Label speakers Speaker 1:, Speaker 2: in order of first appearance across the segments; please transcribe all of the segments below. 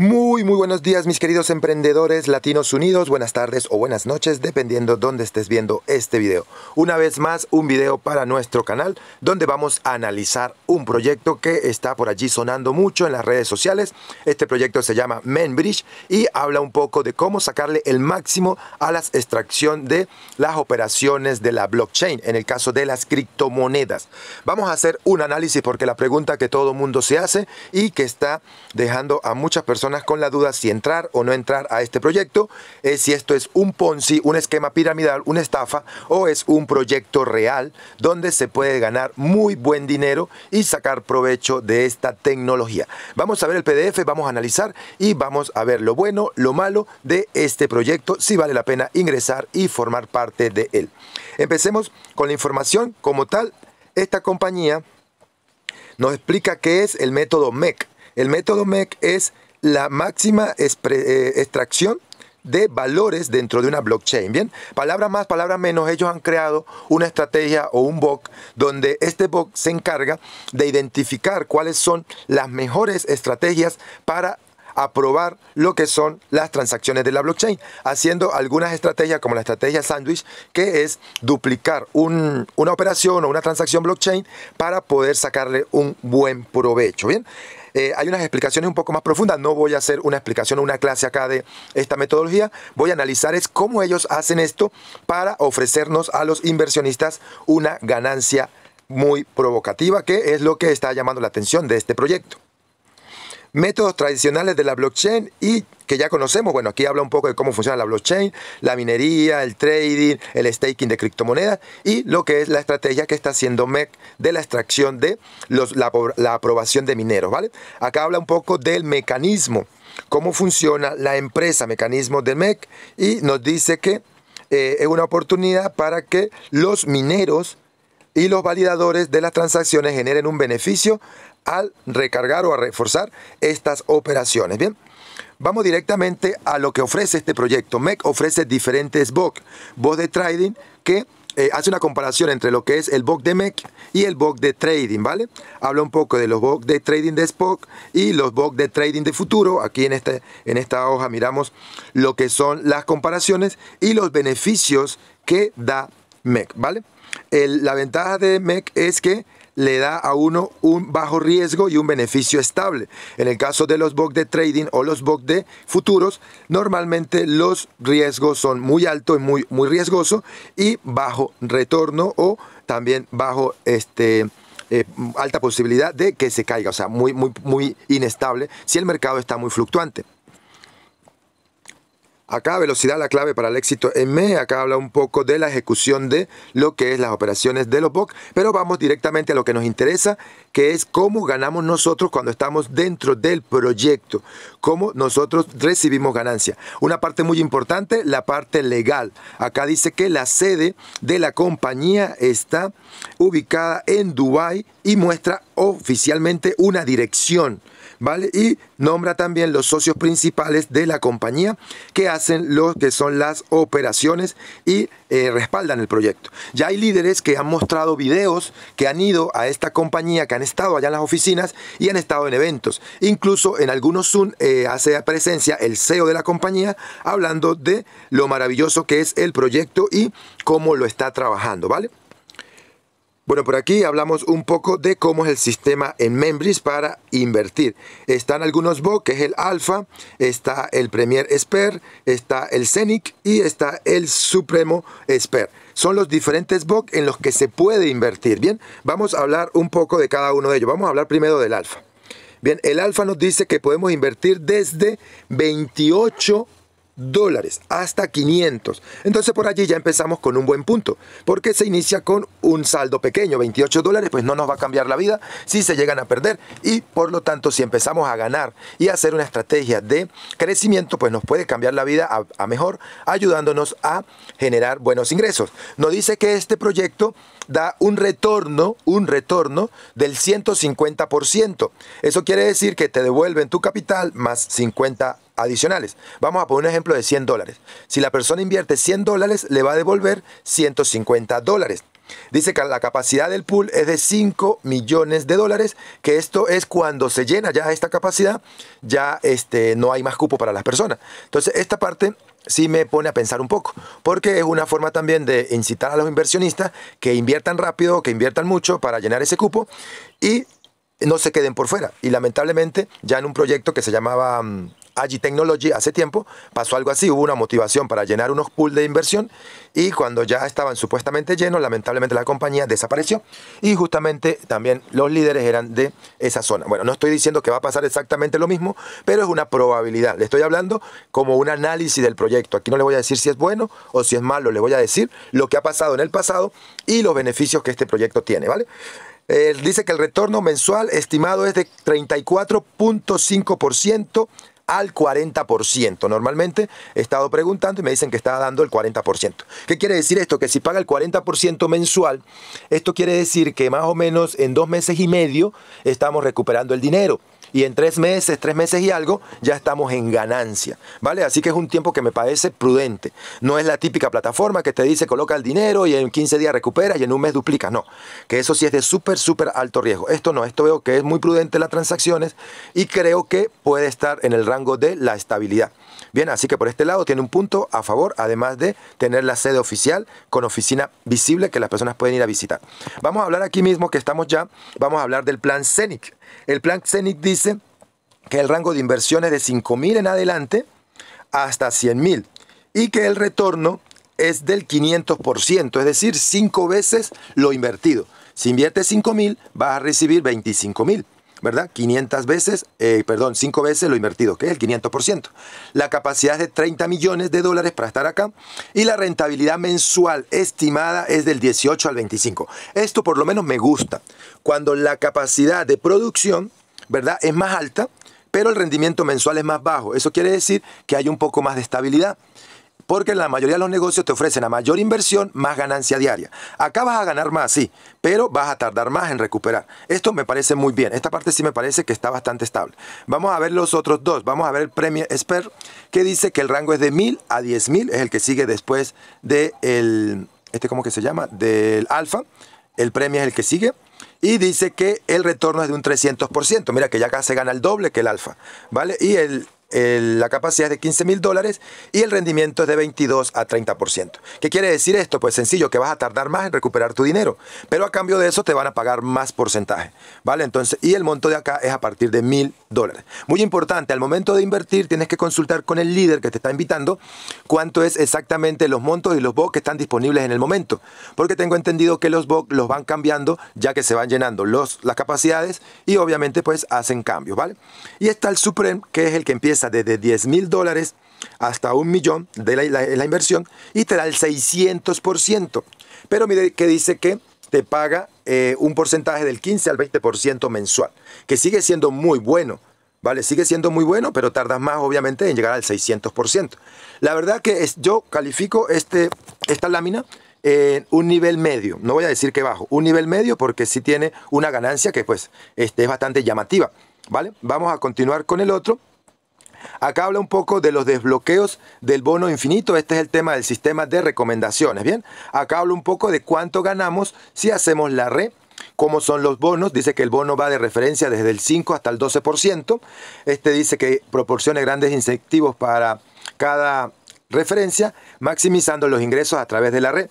Speaker 1: Muy, muy buenos días mis queridos emprendedores latinos unidos, buenas tardes o buenas noches dependiendo dónde estés viendo este video. Una vez más un video para nuestro canal donde vamos a analizar un proyecto que está por allí sonando mucho en las redes sociales. Este proyecto se llama Membridge y habla un poco de cómo sacarle el máximo a la extracción de las operaciones de la blockchain, en el caso de las criptomonedas. Vamos a hacer un análisis porque la pregunta que todo mundo se hace y que está dejando a muchas personas con la duda si entrar o no entrar a este proyecto, es si esto es un Ponzi, un esquema piramidal, una estafa o es un proyecto real donde se puede ganar muy buen dinero y sacar provecho de esta tecnología. Vamos a ver el PDF, vamos a analizar y vamos a ver lo bueno, lo malo de este proyecto, si vale la pena ingresar y formar parte de él. Empecemos con la información como tal. Esta compañía nos explica qué es el método MEC. El método MEC es la máxima eh, extracción de valores dentro de una blockchain. Bien, palabra más, palabra menos, ellos han creado una estrategia o un bot donde este bot se encarga de identificar cuáles son las mejores estrategias para aprobar lo que son las transacciones de la blockchain, haciendo algunas estrategias como la estrategia sandwich, que es duplicar una operación o una transacción blockchain para poder sacarle un buen provecho. Bien, eh, hay unas explicaciones un poco más profundas. No voy a hacer una explicación o una clase acá de esta metodología. Voy a analizar es cómo ellos hacen esto para ofrecernos a los inversionistas una ganancia muy provocativa, que es lo que está llamando la atención de este proyecto métodos tradicionales de la blockchain y que ya conocemos, bueno, aquí habla un poco de cómo funciona la blockchain, la minería, el trading, el staking de criptomonedas y lo que es la estrategia que está haciendo MEC de la extracción de los, la, aprobación de mineros, ¿vale? Acá habla un poco del mecanismo, cómo funciona la empresa, mecanismo de MEC y nos dice que eh, es una oportunidad para que los mineros y los validadores de las transacciones generen un beneficio al recargar o a reforzar estas operaciones. Bien, vamos directamente a lo que ofrece este proyecto. MEC ofrece diferentes BOC, BOC de trading que eh, hace una comparación entre lo que es el BOC de MEC y el BOC de trading, ¿vale? Habla un poco de los BOC de trading de Spock y los BOC de trading de futuro. Aquí en, este, en esta hoja miramos lo que son las comparaciones y los beneficios que da MEC, ¿vale? la ventaja de MEC es que le da a uno un bajo riesgo y un beneficio estable. En el caso de los box de trading o los box de futuros, normalmente los riesgos son muy altos y muy, muy riesgoso y bajo retorno o también bajo este, eh, alta posibilidad de que se caiga, o sea, muy, muy, muy inestable si el mercado está muy fluctuante. Acá velocidad la clave para el éxito en ME, acá habla un poco de la ejecución de lo que es las operaciones de los BOC, pero vamos directamente a lo que nos interesa, que es cómo ganamos nosotros cuando estamos dentro del proyecto, cómo nosotros recibimos ganancia. Una parte muy importante, la parte legal. Acá dice que la sede de la compañía está ubicada en Dubái y muestra oficialmente una dirección. ¿vale? Y nombra también los socios principales de la compañía que hacen lo que son las operaciones y eh, respaldan el proyecto. Ya hay líderes que han mostrado videos que han ido a esta compañía, que han estado allá en las oficinas y han estado en eventos. Incluso en algunos Zoom eh, hace presencia el CEO de la compañía hablando de lo maravilloso que es el proyecto y cómo lo está trabajando, ¿vale? Bueno, por aquí hablamos un poco de cómo es el sistema en Membris para invertir. Están algunos BOC, que es el Alpha, está el Premier Sper, está el Scenic y está el Supremo Expert. son los diferentes BOC en los que se puede invertir. Bien, vamos a hablar un poco de cada uno de ellos. Vamos a hablar primero del alfa. Bien, el Alpha nos dice que podemos invertir desde 28 dólares, hasta 500. Entonces por allí ya empezamos con un buen punto, porque se inicia con un saldo pequeño, 28 dólares, pues no nos va a cambiar la vida si se llegan a perder y por lo tanto si empezamos a ganar y a hacer una estrategia de crecimiento, pues nos puede cambiar la vida a, mejor, ayudándonos a generar buenos ingresos. Nos dice que este proyecto da un retorno, un retorno del 150%. Eso quiere decir que te devuelven tu capital más 50 adicionales. Vamos a poner un ejemplo de 100 dólares. Si la persona invierte 100 dólares, le va a devolver 150 dólares. Dice que la capacidad del pool es de 5 millones de dólares, que esto es cuando se llena ya esta capacidad, ya este, no hay más cupo para las personas. Entonces, esta parte sí me pone a pensar un poco, porque es una forma también de incitar a los inversionistas que inviertan rápido, que inviertan mucho para llenar ese cupo y no se queden por fuera. Y lamentablemente, ya en un proyecto que se llamaba... Mm, Agi Technology hace tiempo, pasó algo así, hubo una motivación para llenar unos pools de inversión y cuando ya estaban supuestamente llenos, lamentablemente la compañía desapareció y justamente también los líderes eran de esa zona. Bueno, no estoy diciendo que va a pasar exactamente lo mismo, pero es una probabilidad. Le estoy hablando como un análisis del proyecto. Aquí no le voy a decir si es bueno o si es malo, le voy a decir lo que ha pasado en el pasado y los beneficios que este proyecto tiene, ¿vale? Eh, dice que el retorno mensual estimado es de 34.5% al 40%. Normalmente he estado preguntando y me dicen que está dando el 40%. ¿Qué quiere decir esto? Que si paga el 40% mensual, esto quiere decir que más o menos en dos meses y medio estamos recuperando el dinero y en tres meses, tres meses y algo, ya estamos en ganancia, ¿vale? Así que es un tiempo que me parece prudente. No es la típica plataforma que te dice coloca el dinero y en 15 días recuperas y en un mes duplicas, no. Que eso sí es de súper, súper alto riesgo. Esto no, esto veo que es muy prudente las transacciones y creo que puede estar en el rango de la estabilidad. Bien, así que por este lado tiene un punto a favor, además de tener la sede oficial con oficina visible que las personas pueden ir a visitar. Vamos a hablar aquí mismo que estamos ya, vamos a hablar del plan CENIC. El plan CENIC dice que el rango de inversión es de 5.000 en adelante hasta 100.000 y que el retorno es del 500%, es decir, 5 veces lo invertido. Si inviertes 5.000, vas a recibir 25.000. ¿verdad? 500 veces, eh, perdón, 5 veces lo invertido, que es el 500%. La capacidad es de 30 millones de dólares para estar acá y la rentabilidad mensual estimada es del 18 al 25. Esto por lo menos me gusta. Cuando la capacidad de producción, ¿verdad? Es más alta, pero el rendimiento mensual es más bajo. Eso quiere decir que hay un poco más de estabilidad porque la mayoría de los negocios te ofrecen a mayor inversión más ganancia diaria. Acá vas a ganar más, sí, pero vas a tardar más en recuperar. Esto me parece muy bien. Esta parte sí me parece que está bastante estable. Vamos a ver los otros dos. Vamos a ver el premio Expert, que dice que el rango es de 1000 a 10000, es el que sigue después de el este cómo que se llama, del Alfa. El premio es el que sigue y dice que el retorno es de un 300%. Mira que ya acá se gana el doble que el alfa, ¿vale? Y el la capacidad es de 15 mil dólares y el rendimiento es de 22 a 30%. ¿Qué quiere decir esto? Pues sencillo, que vas a tardar más en recuperar tu dinero, pero a cambio de eso te van a pagar más porcentaje, ¿vale? Entonces, y el monto de acá es a partir de mil dólares. Muy importante, al momento de invertir tienes que consultar con el líder que te está invitando cuánto es exactamente los montos y los BOC que están disponibles en el momento, porque tengo entendido que los BOC los van cambiando ya que se van llenando los, las capacidades y obviamente pues hacen cambios, ¿vale? Y está el Supreme, que es el que empieza desde 10 mil dólares hasta un millón de la, inversión y te da el 600%. Pero mire que dice que te paga eh, un porcentaje del 15 al 20% mensual, que sigue siendo muy bueno. ¿Vale? Sigue siendo muy bueno, pero tardas más obviamente en llegar al 600%. La verdad que yo califico este, esta lámina en un nivel medio, no voy a decir que bajo, un nivel medio porque sí tiene una ganancia que pues este, es bastante llamativa. ¿Vale? Vamos a continuar con el otro. Acá habla un poco de los desbloqueos del bono infinito. Este es el tema del sistema de recomendaciones. Bien, acá habla un poco de cuánto ganamos si hacemos la red cómo son los bonos. Dice que el bono va de referencia desde el 5 hasta el 12%. Este dice que proporciona grandes incentivos para cada referencia, maximizando los ingresos a través de la red.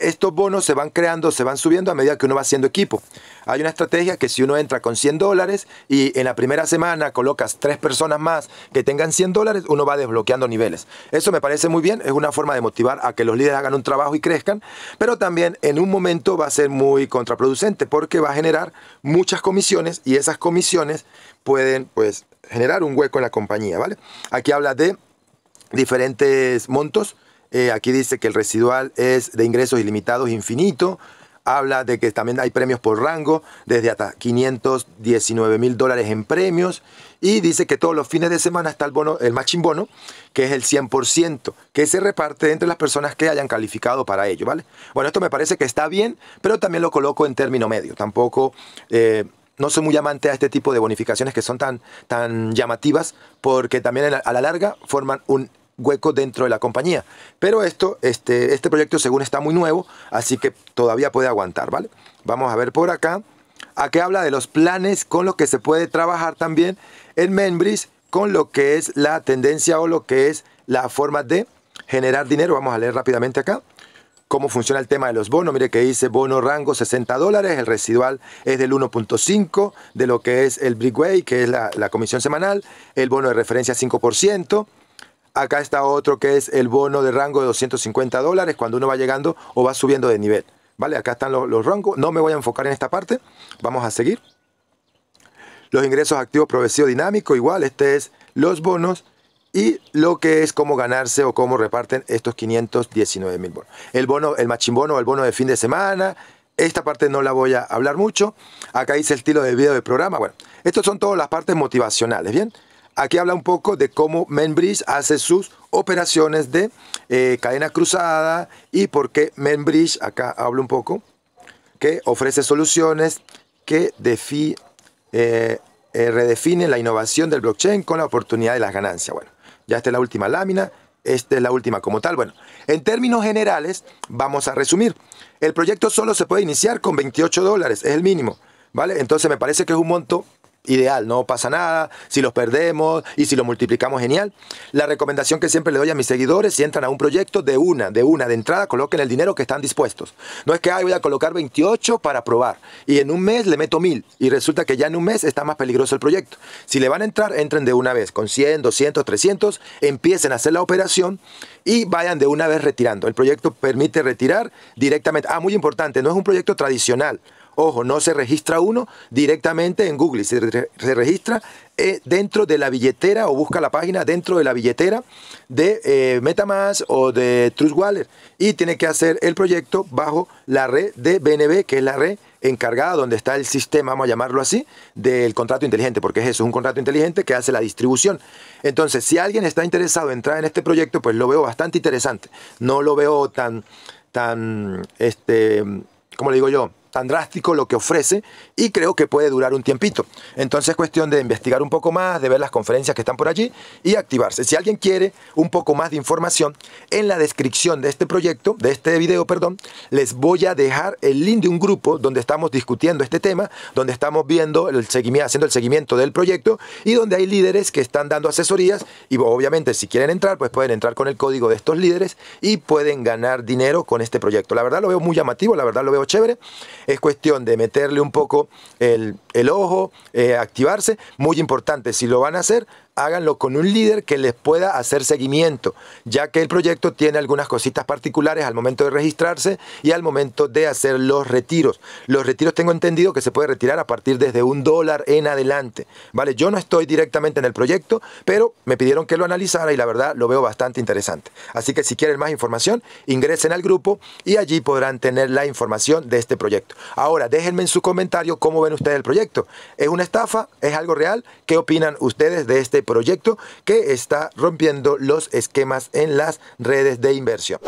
Speaker 1: Estos bonos se van creando, se van subiendo a medida que uno va haciendo equipo. Hay una estrategia que si uno entra con 100 dólares y en la primera semana colocas tres personas más que tengan 100 dólares, uno va desbloqueando niveles. Eso me parece muy bien, es una forma de motivar a que los líderes hagan un trabajo y crezcan, pero también en un momento va a ser muy contraproducente porque va a generar muchas comisiones y esas comisiones pueden pues generar un hueco en la compañía, ¿vale? Aquí habla de diferentes montos eh, aquí dice que el residual es de ingresos ilimitados infinito. Habla de que también hay premios por rango, desde hasta 519 mil dólares en premios. Y dice que todos los fines de semana está el bono, el matching bono, que es el 100%, que se reparte entre las personas que hayan calificado para ello, ¿vale? Bueno, esto me parece que está bien, pero también lo coloco en término medio. Tampoco... Eh, no soy muy amante a este tipo de bonificaciones que son tan, tan llamativas porque también a la larga forman un hueco dentro de la compañía. Pero esto, este, este proyecto según está muy nuevo, así que todavía puede aguantar, ¿vale? Vamos a ver por acá. a qué habla de los planes con los que se puede trabajar también en Membris con lo que es la tendencia o lo que es la forma de generar dinero. Vamos a leer rápidamente acá cómo funciona el tema de los bonos. Mire que dice bono rango 60 dólares, el residual es del 1.5 de lo que es el Brickway, que es la, la comisión semanal, el bono de referencia 5%. Acá está otro que es el bono de rango de 250 dólares cuando uno va llegando o va subiendo de nivel. ¿Vale? Acá están los, rangos. No me voy a enfocar en esta parte. Vamos a seguir. Los ingresos activos progresivos dinámico, igual, este es los bonos y lo que es cómo ganarse o cómo reparten estos 519 mil bonos. El bono, el machimbono, el bono de fin de semana, esta parte no la voy a hablar mucho. Acá dice el estilo de video de programa. Bueno, estas son todas las partes motivacionales, ¿bien? Aquí habla un poco de cómo Membridge hace sus operaciones de eh, cadena cruzada y por qué Membridge, acá habla un poco, que ofrece soluciones que eh, eh, redefinen la innovación del blockchain con la oportunidad de las ganancias. Bueno, ya esta es la última lámina, esta es la última como tal. Bueno, en términos generales, vamos a resumir. El proyecto solo se puede iniciar con 28 dólares, es el mínimo, ¿vale? Entonces me parece que es un monto ideal, no pasa nada, si los perdemos y si los multiplicamos, genial. La recomendación que siempre le doy a mis seguidores, si entran a un proyecto, de una, de una, de entrada, coloquen el dinero que están dispuestos. No es que, ay, voy a colocar 28 para probar y en un mes le meto mil y resulta que ya en un mes está más peligroso el proyecto. Si le van a entrar, entren de una vez, con 100, 200, 300, empiecen a hacer la operación y vayan de una vez retirando. El proyecto permite retirar directamente. Ah, muy importante, no es un proyecto tradicional. Ojo, no se registra uno directamente en Google, se, registra eh, dentro de la billetera o busca la página dentro de la billetera de eh, Metamask o de Trust y tiene que hacer el proyecto bajo la red de BNB, que es la red encargada donde está el sistema, vamos a llamarlo así, del contrato inteligente, porque es eso, un contrato inteligente que hace la distribución. Entonces, si alguien está interesado en entrar en este proyecto, pues lo veo bastante interesante. No lo veo tan, tan, este, ¿cómo le digo yo? tan drástico lo que ofrece y creo que puede durar un tiempito. Entonces es cuestión de investigar un poco más, de ver las conferencias que están por allí y activarse. Si alguien quiere un poco más de información, en la descripción de este proyecto, de este video, perdón, les voy a dejar el link de un grupo donde estamos discutiendo este tema, donde estamos viendo el seguimiento, haciendo el seguimiento del proyecto y donde hay líderes que están dando asesorías y obviamente si quieren entrar, pues pueden entrar con el código de estos líderes y pueden ganar dinero con este proyecto. La verdad lo veo muy llamativo, la verdad lo veo chévere es cuestión de meterle un poco el el ojo, eh, activarse. Muy importante, si lo van a hacer, háganlo con un líder que les pueda hacer seguimiento, ya que el proyecto tiene algunas cositas particulares al momento de registrarse y al momento de hacer los retiros. Los retiros tengo entendido que se puede retirar a partir desde un dólar en adelante. Vale, yo no estoy directamente en el proyecto, pero me pidieron que lo analizara y la verdad lo veo bastante interesante. Así que si quieren más información, ingresen al grupo y allí podrán tener la información de este proyecto. Ahora, déjenme en su comentario cómo ven ustedes el proyecto. ¿Es una estafa? ¿Es algo real? ¿Qué opinan ustedes de este proyecto que está rompiendo los esquemas en las redes de inversión?